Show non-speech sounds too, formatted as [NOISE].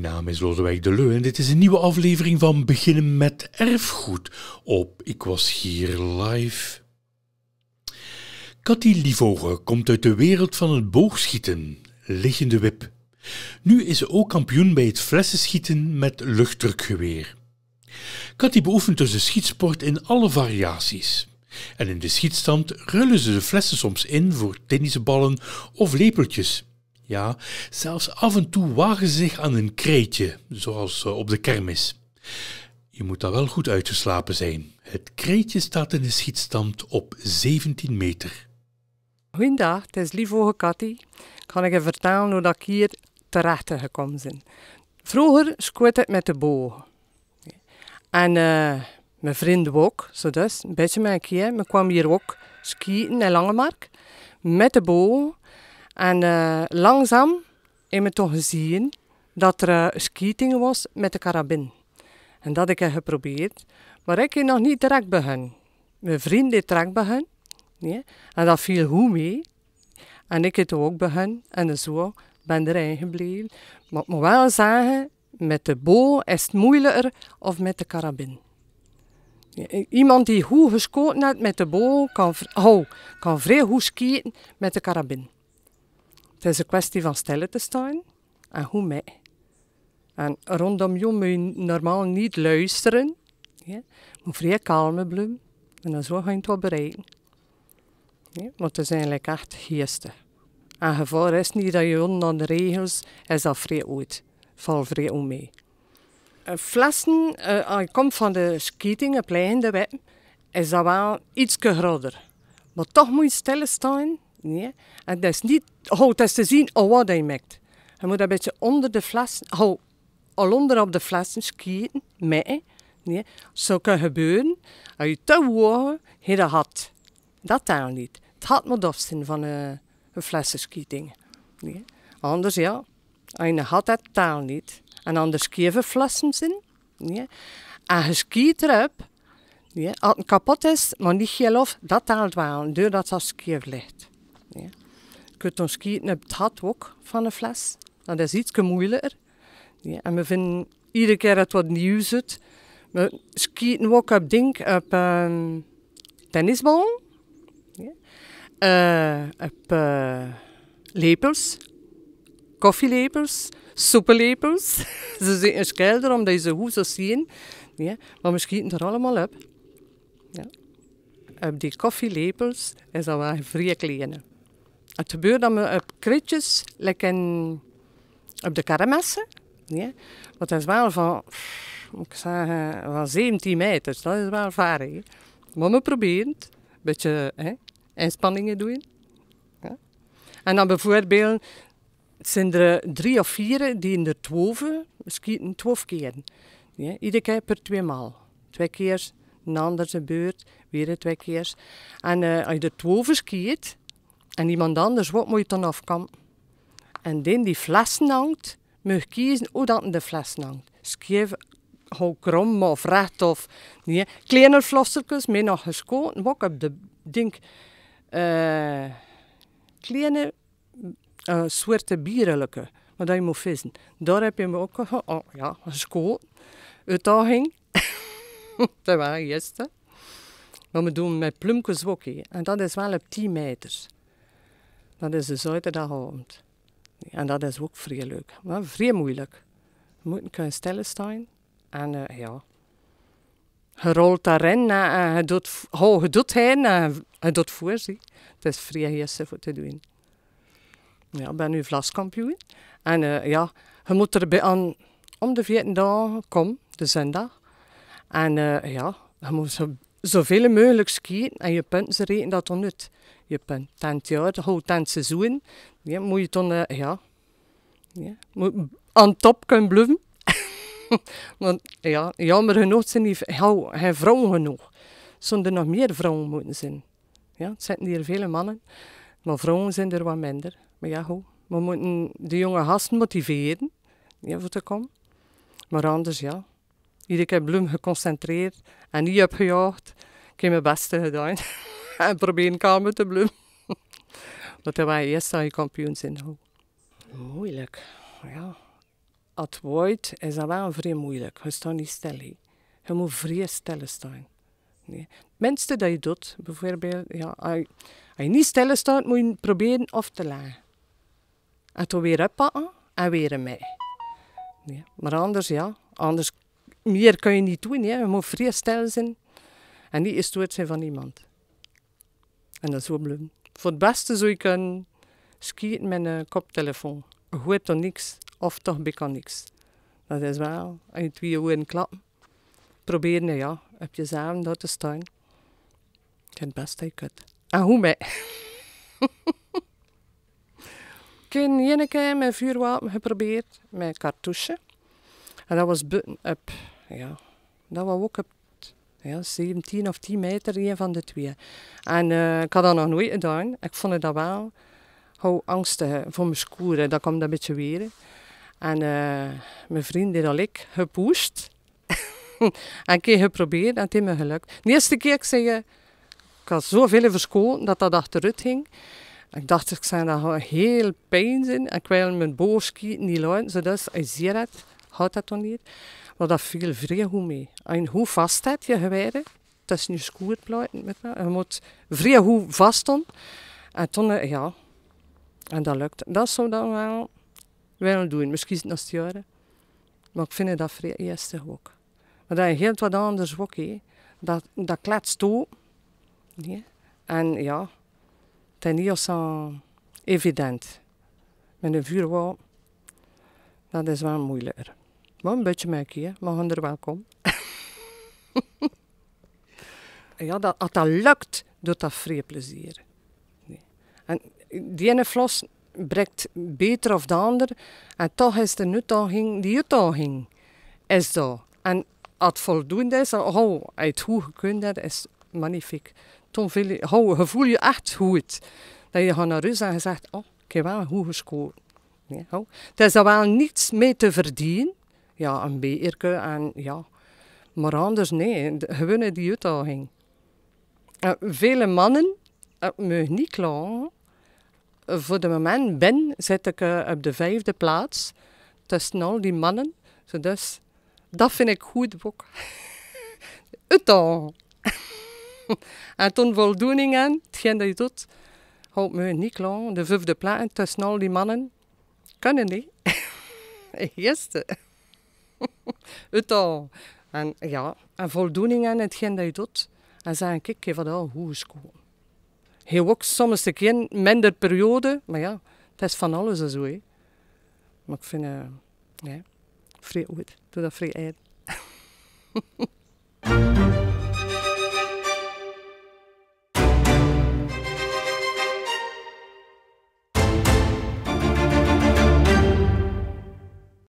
Mijn naam is Lodewijk Deleu en dit is een nieuwe aflevering van Beginnen met Erfgoed op Ik Was Hier Live. Cathy Livogen komt uit de wereld van het boogschieten, liggende wip. Nu is ze ook kampioen bij het flessenschieten met luchtdrukgeweer. Cathy beoefent dus de schietsport in alle variaties. En in de schietstand rullen ze de flessen soms in voor tennisballen of lepeltjes ja, zelfs af en toe wagen ze zich aan een kreetje, zoals eh, op de kermis. Je moet daar wel goed uitgeslapen zijn. Het kreetje staat in de schietstand op 17 meter. Goedendag, het is Lieve Katty. Kan ik je vertellen hoe ik hier terecht gekomen ben. Vroeger schoot het met de boog. En eh, mijn vrienden ook, dus. Een beetje mijn keer. We kwamen hier ook skiën in Langemark met de boog. En eh, langzaam heb ik toch gezien dat er uh, was met de karabin. En dat ik geprobeerd. Maar ik heb nog niet direct begonnen. Mijn vriend deed direct begonnen. Nee? En dat viel goed mee. En ik heb ook begonnen. En zo ben erin gebleven. Maar ik moet wel zeggen, met de bo is het moeilijker of met de karabin. Iemand die goed geschoten heeft met de bo, kan, oh, kan vrij goed skieten met de karabin. Het is een kwestie van stil te staan en hoe mee. En rondom jou moet je normaal niet luisteren. Ja? moet vrij kalme bloem. En dan zo ga je het wel bereiken. Want het is eigenlijk echt geesten. En gevaar is niet dat je onder de regels is dat vrij uit. Val vrij om mee. Eh, flessen, eh, als ah, je komt van de skieting, het de wet, is dat wel iets groter. Maar toch moet je stilstaan Nee? En dat is niet, oh, dat te zien oh, wat hij maakt. Hij moet een beetje onder de fles, oh, al onder op de flessen skieten, mee. Nee? Zo kan gebeuren, als je te wogen, je dat had. Dat taal niet. Het had moet afzien van eh, een, een flessenskieting. Nee? Anders ja, als je had dat taal niet. En anders geven flessen in. Nee? En je skiet erop, Nee, als het kapot is, maar niet geloof dat taalt wel, doordat dat scheef ligt kunt ons kijken op het gat ook van een fles. Dat is iets moeilijker. Ja, en we vinden iedere keer dat wat nieuw zit. We skieten ook op ding, op um, tennisballen. Ja. Uh, op uh, lepels. Koffielepels. soepelepels [LAUGHS] ze zitten schelder omdat je ze goed zien. Ja. Maar we schieten er allemaal op. Ja. Op die koffielepels is dat wel vrij kleine. Het gebeurt dat we op kritjes, lekker op de karamessen, ja, dat is wel van, van 17 meter, dat is wel varig. Maar we proberen het, een beetje inspanningen doen. Ja. En dan bijvoorbeeld zijn er drie of vier die in de twoven schieten, twaalf keer. Ja, iedere keer per twee maal. Twee keer, een ander zijn beurt, weer twee keer. En eh, als je de twoven schiet, en iemand anders, wat moet je dan afkomen? En den die fles hangt, moet kiezen hoe dat de fles hangt. Scheef, dus hou krom of recht of... niet. Kleine flossertjes, mee nog geschoten. Wat heb de... Denk... Uh, kleine uh, eh, soorten bierlijke. Maar dat je moet vissen. Daar heb je me ook oh, oh ja, geschoten. Uitdaging. [LAUGHS] dat waren gisteren. Maar we doen met plumkes ook. En dat is wel op 10 meters. Dat is dus de uit de komt. En dat is ook vrij leuk, maar vrij moeilijk. Je moet stellen staan en eh, ja... Je rolt daarin en eh, eh, je doet, oh, je doet heen en je doet voor. Zie. Het is vrij heersen voor te doen. Ja, ik ben nu vlaskampioen. En ja, je moet er bij aan om de vierde dagen komen, de zondag. En ja, je moet zo, zoveel mogelijk skiën en je punten rekenen dat dan uit je hebt een jaar, een tent seizoen. Ja, moet je dan, eh, ja, ja, moet aan top kunnen bloemen, [LAUGHS] Want ja, jammer genoeg zijn die geen vrouwen genoeg. Zonder er nog meer vrouwen moeten zijn. Ja, het zitten hier vele mannen, maar vrouwen zijn er wat minder. Maar ja, hoe? We moeten de jonge gasten motiveren ja, voor te komen. Maar anders, ja. Iedere keer bloem geconcentreerd en niet opgejaagd. Ik heb mijn beste gedaan. [LAUGHS] en [LAUGHS] proberen kamer te blijven. Want dan was je eerst aan je kampioens Moeilijk, ja. Het woord is dat wel vrij moeilijk. Je staat niet stil. He. Je moet vrij stil staan. Nee. Het minste dat je doet, bijvoorbeeld, ja, als, je, niet stil staat, moet je proberen af te leggen. En toen weer oppakken en weer mee. Nee. Maar anders, ja, anders meer kan je niet doen. Hè. Je moet vrij stil zijn en niet is het zijn van iemand. En dat is wel blijven. Voor het beste zou je kunnen skiën met een koptelefoon. Goed toch niks of toch bekend niks. Dat is wel, als je twee in klappen, probeer je ja, op jezelf dat te staan. Het beste je kunt. En hoe mee? ik heb een keer met vuurwapen geprobeerd, met cartouche. En dat was buiten op, ja, dat was ook op ja, 17 of 10 meter, een van de twee. En eh, ik had dat nog nooit gedaan. Ik vond dat wel hou angstig eh, voor mijn scoren. Dat kwam dat een beetje weer. En eh, mijn vrienden en ik gepoest. [LAUGHS] en ik heb geprobeerd en het heeft me gelukt. De eerste keer ik zei, ik had zoveel verscholen dat dat achteruit ging. Ik dacht, ik zou dat heel pijn zijn. Ik wil mijn boogskiet niet laten, zodat ik zie het houd dat niet. Maar dat viel vrij goed mee. En hoe vast heb je geweren? Het is nu met me. Je moet vrij goed vast doen. En toen, eh, ja. En dat lukt. Dat zou dan wel willen doen. Misschien het naast jaren. Maar ik vind dat vrij eerste ook. Maar dat is heel wat anders ook. Dat, dat toe. Nee. En ja, het is evident. Met een vuurwapen, dat is wel moeilijker. Maar een beetje maken, hè. maar welkom. er [LAUGHS] ja, dat, als dat lukt, doet dat vrij plezier. Nee. En die ene vlos breekt beter of de ander. En toch is de uitdaging, die uitdaging is dat. En als het voldoende is, oh, het goed gekund dat is magnifiek. Toen je oh, voel je echt goed. Dat je gaat naar huis en je zegt, oh, ik heb wel goed gescoord. Nee, oh. Het is er wel niets mee te verdienen ja, een beerke. En, ja. Maar anders, nee, gewoon die uitdaging. Eh, vele mannen, eh, me niet lang eh, Voor de moment ben, zit ik op de vijfde plaats tussen al die mannen. Dus dat vind ik goed boek. Uitdaging. [LAUGHS] [LAUGHS] en toen voldoening aan, hetgeen dat je doet, houdt me niet klaar. De vijfde plaats tussen al die mannen, kunnen niet. Gisteren. [LAUGHS] [LAUGHS] het En ja, en voldoening aan hetgeen dat je doet. En zeggen, kijk, ik hoe al goed school. heel ook soms een minder periode, maar ja, het is van alles en zo. Hè. Maar ik vind, uh, ja, vrij goed. Doe dat vrij eind. [LAUGHS]